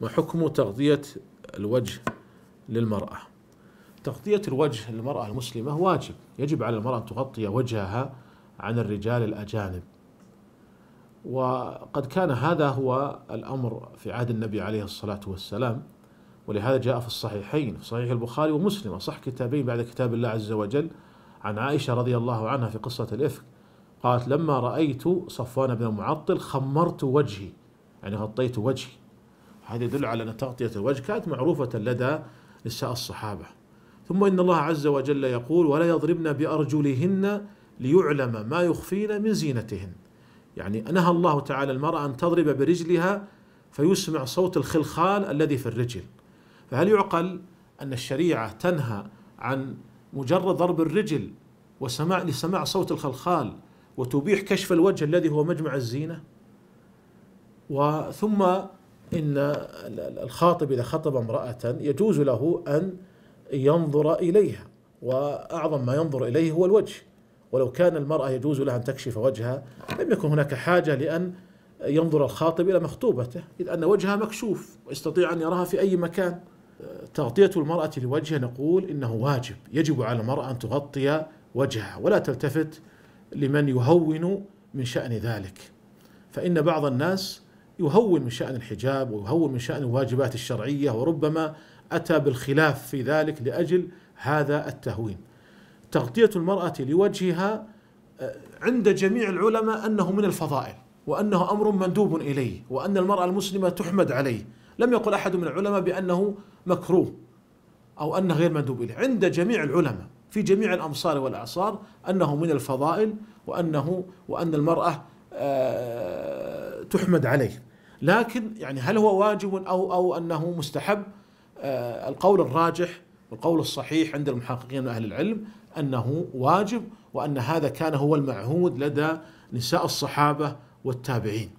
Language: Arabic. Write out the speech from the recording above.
ما حكم تغطية الوجه للمرأة تغطية الوجه للمرأة المسلمة واجب يجب على المرأة أن تغطي وجهها عن الرجال الأجانب وقد كان هذا هو الأمر في عهد النبي عليه الصلاة والسلام ولهذا جاء في الصحيحين في صحيح البخاري ومسلم صح كتابين بعد كتاب الله عز وجل عن عائشة رضي الله عنها في قصة الإفك قالت لما رأيت صفوان بن المعطل خمرت وجهي يعني غطيت وجهي هذا يدل على أن تغطية الوجه كانت معروفة لدى نساء الصحابة ثم إن الله عز وجل يقول ولا يضربن بأرجلهن ليعلم ما يخفين من زينتهن يعني نهى الله تعالى المرأة أن تضرب برجلها فيسمع صوت الخلخال الذي في الرجل فهل يعقل أن الشريعة تنهى عن مجرد ضرب الرجل وسماع لسماع صوت الخلخال وتبيح كشف الوجه الذي هو مجمع الزينة وثم إن الخاطب إذا خطب امرأة يجوز له أن ينظر إليها وأعظم ما ينظر إليه هو الوجه ولو كان المرأة يجوز لها أن تكشف وجهها لم يكن هناك حاجة لأن ينظر الخاطب إلى مخطوبته إذ أن وجهها مكشوف ويستطيع أن يراها في أي مكان تغطية المرأة لوجهها نقول إنه واجب يجب على المرأة أن تغطي وجهها ولا تلتفت لمن يهون من شأن ذلك فإن بعض الناس يهون من شأن الحجاب ويهون من شأن الواجبات الشرعية وربما أتى بالخلاف في ذلك لأجل هذا التهوين تغطية المرأة لوجهها آه، عند جميع العلماء أنه من الفضائل وأنه أمر مندوب إليه وأن المرأة المسلمة تحمد عليه لم يقل أحد من العلماء بأنه مكروه أو أنه غير مندوب إليه عند جميع العلماء في جميع الأمصار والأعصار أنه من الفضائل وأنه وأن المرأة آه، تحمد عليه لكن يعني هل هو واجب او او انه مستحب؟ آه القول الراجح والقول الصحيح عند المحققين واهل العلم انه واجب وان هذا كان هو المعهود لدى نساء الصحابه والتابعين.